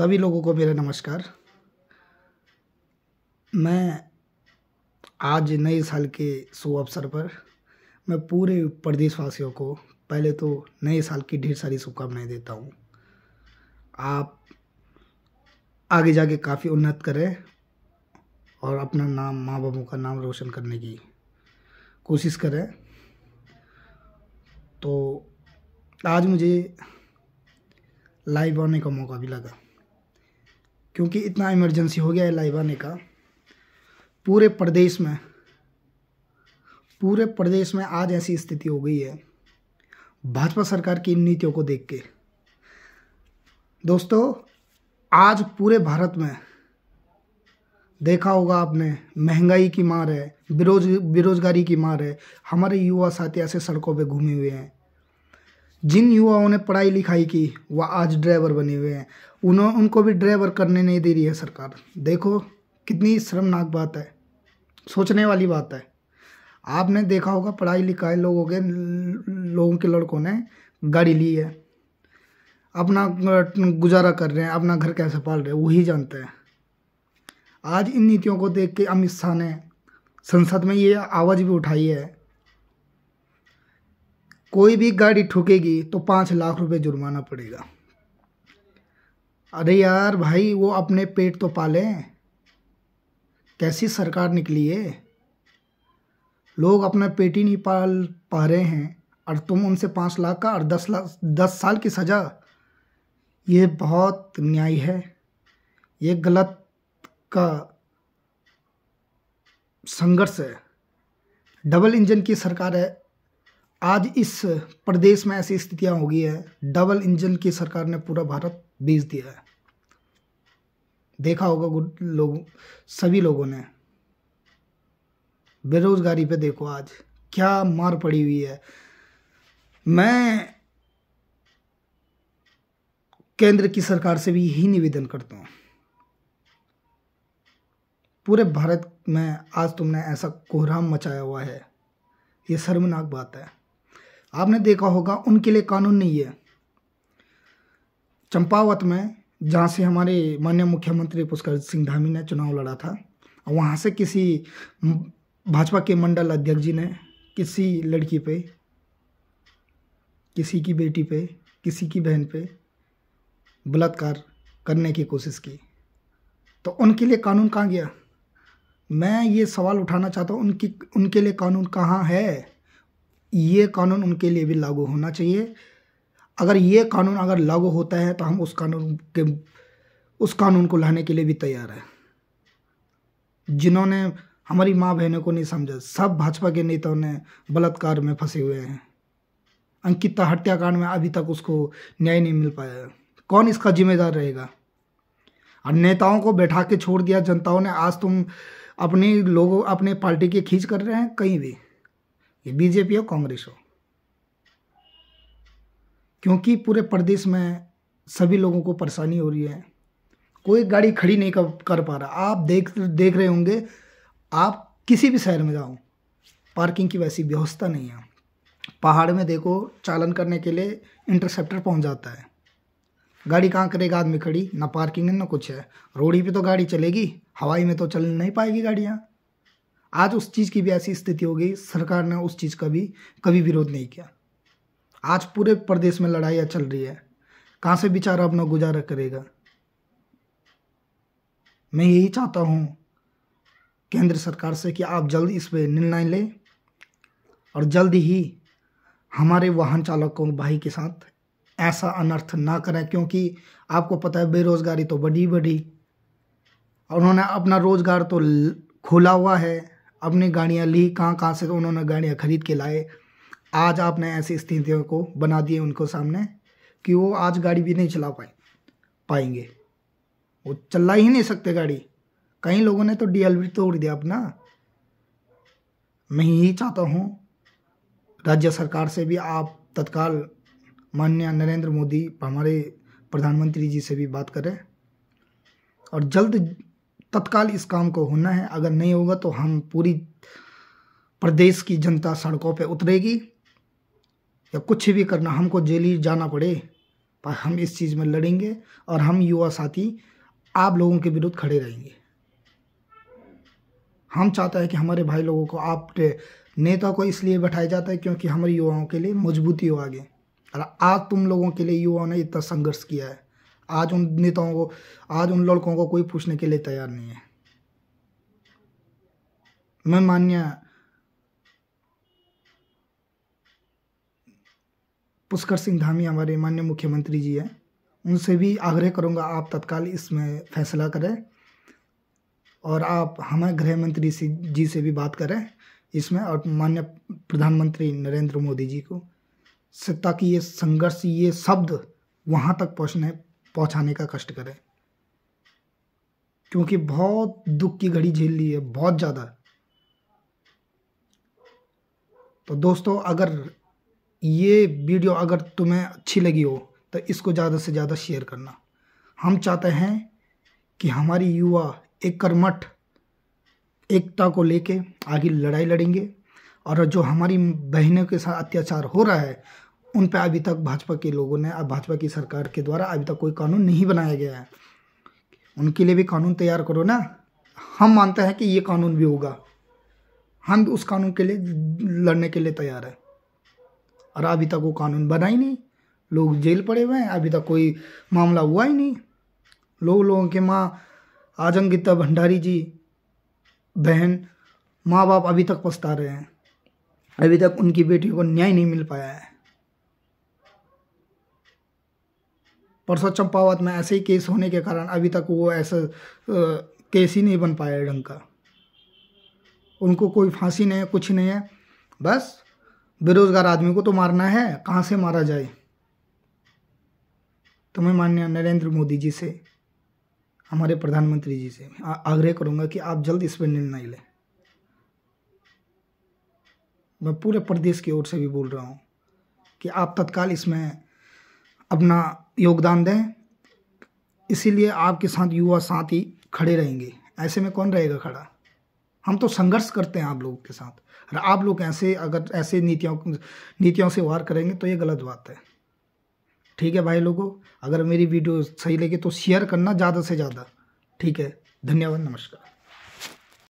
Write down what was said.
सभी लोगों को मेरा नमस्कार मैं आज नए साल के शुभ अवसर पर मैं पूरे प्रदेशवासियों को पहले तो नए साल की ढेर सारी शुभकामनाएं देता हूँ आप आगे जाके काफ़ी उन्नत करें और अपना नाम माँ बाबों का नाम रोशन करने की कोशिश करें तो आज मुझे लाइव आने का मौका भी लगा क्योंकि इतना इमरजेंसी हो गया है लाइव आने का पूरे प्रदेश में पूरे प्रदेश में आज ऐसी स्थिति हो गई है भाजपा सरकार की इन नीतियों को देख के दोस्तों आज पूरे भारत में देखा होगा आपने महंगाई की मार है बेरोज बेरोजगारी की मार है हमारे युवा साथी ऐसे सड़कों पे घूमे हुए हैं जिन युवाओं ने पढ़ाई लिखाई की वह आज ड्राइवर बने हुए हैं उन्हों उनको भी ड्राइवर करने नहीं दे रही है सरकार देखो कितनी शर्मनाक बात है सोचने वाली बात है आपने देखा होगा पढ़ाई लिखाई लोगों के लोगों के लड़कों ने गाड़ी ली है अपना गुजारा कर रहे हैं अपना घर कैसे पाल रहे हैं वही जानते हैं आज इन नीतियों को देख के अमित शाह ने संसद में ये आवाज़ भी उठाई है कोई भी गाड़ी ठुकेगी तो पाँच लाख रुपए जुर्माना पड़ेगा अरे यार भाई वो अपने पेट तो पालें कैसी सरकार निकली है लोग अपना पेट ही नहीं पाल पा रहे हैं और तुम उनसे पाँच लाख का और दस लाख दस साल की सज़ा ये बहुत न्याय है ये गलत का संघर्ष है डबल इंजन की सरकार है आज इस प्रदेश में ऐसी स्थितियां हो गई है डबल इंजन की सरकार ने पूरा भारत बीज दिया है देखा होगा गुड लोग सभी लोगों ने बेरोजगारी पे देखो आज क्या मार पड़ी हुई है मैं केंद्र की सरकार से भी यही निवेदन करता हूं पूरे भारत में आज तुमने ऐसा कोहराम मचाया हुआ है ये शर्मनाक बात है आपने देखा होगा उनके लिए कानून नहीं है चंपावत में जहाँ से हमारे माननीय मुख्यमंत्री पुष्कर सिंह धामी ने चुनाव लड़ा था वहाँ से किसी भाजपा के मंडल अध्यक्ष जी ने किसी लड़की पे किसी की बेटी पे किसी की बहन पे बलात्कार करने की कोशिश की तो उनके लिए कानून कहाँ गया मैं ये सवाल उठाना चाहता हूँ उनकी उनके लिए कानून कहाँ है ये कानून उनके लिए भी लागू होना चाहिए अगर ये कानून अगर लागू होता है तो हम उस कानून के उस कानून को लाने के लिए भी तैयार हैं जिन्होंने हमारी माँ बहनों को नहीं समझा सब भाजपा के नेताओं ने बलात्कार में फंसे हुए हैं अंकिता हत्याकांड में अभी तक उसको न्याय नहीं मिल पाया कौन इसका जिम्मेदार रहेगा और नेताओं को बैठा के छोड़ दिया जनताओं ने आज तुम अपने लोगों अपने पार्टी की खींच कर रहे हैं कहीं भी ये बीजेपी हो कांग्रेस हो क्योंकि पूरे प्रदेश में सभी लोगों को परेशानी हो रही है कोई गाड़ी खड़ी नहीं कर पा रहा आप देख देख रहे होंगे आप किसी भी शहर में जाओ पार्किंग की वैसी व्यवस्था नहीं है पहाड़ में देखो चालन करने के लिए इंटरसेप्टर पहुंच जाता है गाड़ी कहाँ करेगा आदमी खड़ी ना पार्किंग है ना कुछ है रोड़ी पे तो गाड़ी चलेगी हवाई में तो चल नहीं पाएगी गाड़ियाँ आज उस चीज़ की भी ऐसी स्थिति हो गई सरकार ने उस चीज़ का भी कभी विरोध नहीं किया आज पूरे प्रदेश में लड़ाइयाँ चल रही है कहाँ से बेचारा अपना गुजारा करेगा मैं यही चाहता हूँ केंद्र सरकार से कि आप जल्द इस पर निर्णय लें और जल्द ही हमारे वाहन चालकों भाई के साथ ऐसा अनर्थ ना करें क्योंकि आपको पता है बेरोज़गारी तो बढ़ी बढ़ी उन्होंने अपना रोज़गार तो खोला हुआ है अपनी गाड़ियाँ ली कहाँ कहाँ से तो उन्होंने गाड़ियाँ ख़रीद के लाए आज आपने ऐसी स्थितियों को बना दिए उनको सामने कि वो आज गाड़ी भी नहीं चला पाए पाएंगे वो चला ही नहीं सकते गाड़ी कई लोगों ने तो वी तोड़ दिया अपना मैं यही चाहता हूँ राज्य सरकार से भी आप तत्काल माननीय नरेंद्र मोदी हमारे प्रधानमंत्री जी से भी बात करें और जल्द तत्काल इस काम को होना है अगर नहीं होगा तो हम पूरी प्रदेश की जनता सड़कों पर उतरेगी या कुछ भी करना हमको जेल ही जाना पड़े पर हम इस चीज़ में लड़ेंगे और हम युवा साथी आप लोगों के विरुद्ध खड़े रहेंगे हम चाहते हैं कि हमारे भाई लोगों को आप नेता को इसलिए बैठाया जाता है क्योंकि हमारे युवाओं के लिए मजबूती हो आगे और आज तुम लोगों के लिए युवाओं ने इतना संघर्ष किया है आज उन नेताओं को आज उन लड़कों को कोई पूछने के लिए तैयार नहीं है मैं मान्य पुष्कर सिंह धामी हमारे माननीय मुख्यमंत्री जी हैं उनसे भी आग्रह करूंगा आप तत्काल इसमें फैसला करें और आप हमें गृह मंत्री जी से भी बात करें इसमें और माननीय प्रधानमंत्री नरेंद्र मोदी जी को से ताकि ये संघर्ष ये शब्द वहाँ तक पहुँचने पहुँचाने का कष्ट करें क्योंकि बहुत दुख की घड़ी झेल ली है बहुत ज़्यादा तो दोस्तों अगर ये वीडियो अगर तुम्हें अच्छी लगी हो तो इसको ज़्यादा से ज़्यादा शेयर करना हम चाहते हैं कि हमारी युवा एक कर्मठ एकता को लेके आगे लड़ाई लड़ेंगे और जो हमारी बहनों के साथ अत्याचार हो रहा है उन पर अभी तक भाजपा के लोगों ने भाजपा की सरकार के द्वारा अभी तक कोई कानून नहीं बनाया गया है उनके लिए भी कानून तैयार करो ना हम मानते हैं कि ये कानून भी होगा हम उस कानून के लिए लड़ने के लिए तैयार हैं और अभी तक वो कानून बना ही नहीं लोग जेल पड़े हुए हैं अभी तक कोई मामला हुआ ही नहीं लोग लोगों के माँ आजंगिता भंडारी जी बहन माँ बाप अभी तक पछता रहे हैं अभी तक उनकी बेटी को न्याय नहीं मिल पाया है परसों चंपावत में ऐसे ही केस होने के कारण अभी तक वो ऐसा केस ही नहीं बन पाया ढंग का उनको कोई फांसी नहीं है कुछ नहीं है बस बेरोजगार आदमी को तो मारना है कहाँ से मारा जाए तो मैं माननीय नरेंद्र मोदी जी से हमारे प्रधानमंत्री जी से आग्रह करूंगा कि आप जल्द इस पर निर्णय लें मैं पूरे प्रदेश की ओर से भी बोल रहा हूँ कि आप तत्काल इसमें अपना योगदान दें इसीलिए आपके साथ युवा साथ ही खड़े रहेंगे ऐसे में कौन रहेगा खड़ा हम तो संघर्ष करते हैं आप लोगों के साथ और आप लोग ऐसे अगर ऐसे नीतियों नीतियों से वार करेंगे तो ये गलत बात है ठीक है भाई लोगों अगर मेरी वीडियो सही लगे तो शेयर करना ज़्यादा से ज़्यादा ठीक है धन्यवाद नमस्कार